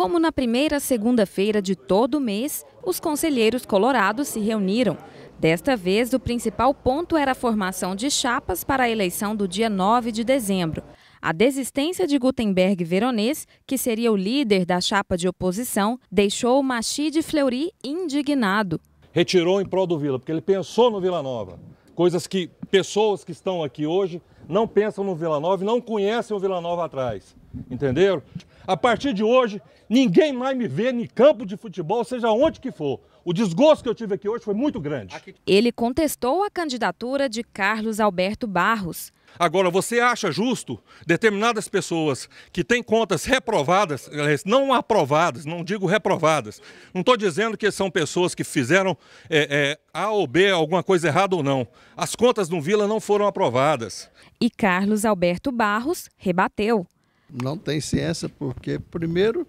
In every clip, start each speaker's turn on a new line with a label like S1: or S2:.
S1: Como na primeira segunda-feira de todo mês, os conselheiros colorados se reuniram. Desta vez, o principal ponto era a formação de chapas para a eleição do dia 9 de dezembro. A desistência de Gutenberg Veronese, que seria o líder da chapa de oposição, deixou Machide Fleury indignado.
S2: Retirou em prol do Vila, porque ele pensou no Vila Nova. Coisas que pessoas que estão aqui hoje não pensam no Vila Nova e não conhecem o Vila Nova atrás. Entenderam? A partir de hoje, ninguém mais me vê em campo de futebol, seja onde que for. O desgosto que eu tive aqui hoje foi muito grande.
S1: Ele contestou a candidatura de Carlos Alberto Barros.
S2: Agora, você acha justo determinadas pessoas que têm contas reprovadas, não aprovadas, não digo reprovadas, não estou dizendo que são pessoas que fizeram é, é, A ou B alguma coisa errada ou não. As contas do Vila não foram aprovadas.
S1: E Carlos Alberto Barros rebateu.
S3: Não tem ciência porque, primeiro,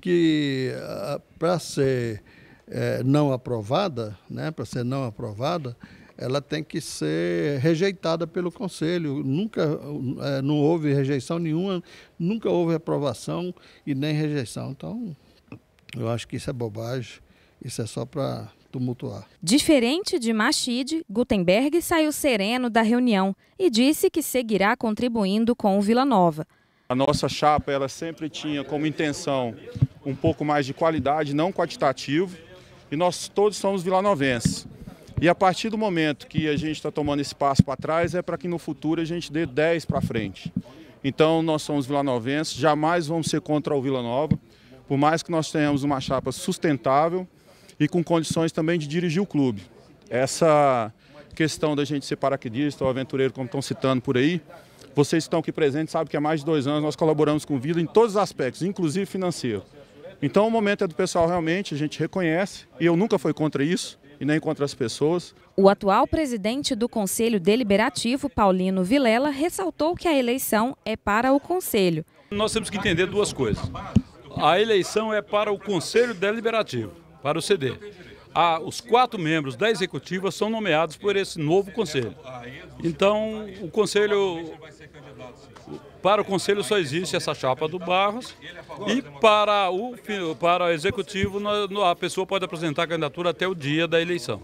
S3: que ah, para ser é, não aprovada, né, para ser não aprovada, ela tem que ser rejeitada pelo Conselho. Nunca, é, não houve rejeição nenhuma, nunca houve aprovação e nem rejeição. Então, eu acho que isso é bobagem, isso é só para tumultuar.
S1: Diferente de Machid, Gutenberg saiu sereno da reunião e disse que seguirá contribuindo com o Vila Nova.
S4: A nossa chapa ela sempre tinha como intenção um pouco mais de qualidade, não quantitativo, e nós todos somos vilanovenses. E a partir do momento que a gente está tomando esse passo para trás, é para que no futuro a gente dê 10 para frente. Então nós somos vilanovenses, jamais vamos ser contra o Vila Nova, por mais que nós tenhamos uma chapa sustentável e com condições também de dirigir o clube. Essa questão da gente ser paraquedista ou aventureiro, como estão citando por aí, vocês que estão aqui presentes sabem que há mais de dois anos nós colaboramos com o Vila em todos os aspectos, inclusive financeiro. Então o momento é do pessoal realmente, a gente reconhece, e eu nunca fui contra isso, e nem contra as
S5: pessoas.
S1: O atual presidente do Conselho Deliberativo, Paulino Vilela, ressaltou que a eleição é para o Conselho.
S5: Nós temos que entender duas coisas. A eleição é para o Conselho Deliberativo, para o CD a, ah, os quatro membros da executiva são nomeados por esse novo conselho. Então, o conselho para o conselho só existe essa chapa do Barros e para o para o executivo a pessoa pode apresentar a candidatura até o dia da eleição.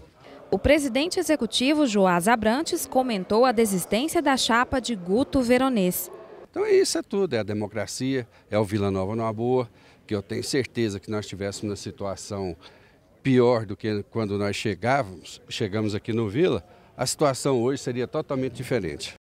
S1: O presidente executivo Joás Abrantes comentou a desistência da chapa de Guto Veronês.
S2: Então é isso é tudo, é a democracia, é o Vila Nova numa boa, que eu tenho certeza que nós estivéssemos na situação pior do que quando nós chegávamos, chegamos aqui no Vila, a situação hoje seria totalmente diferente.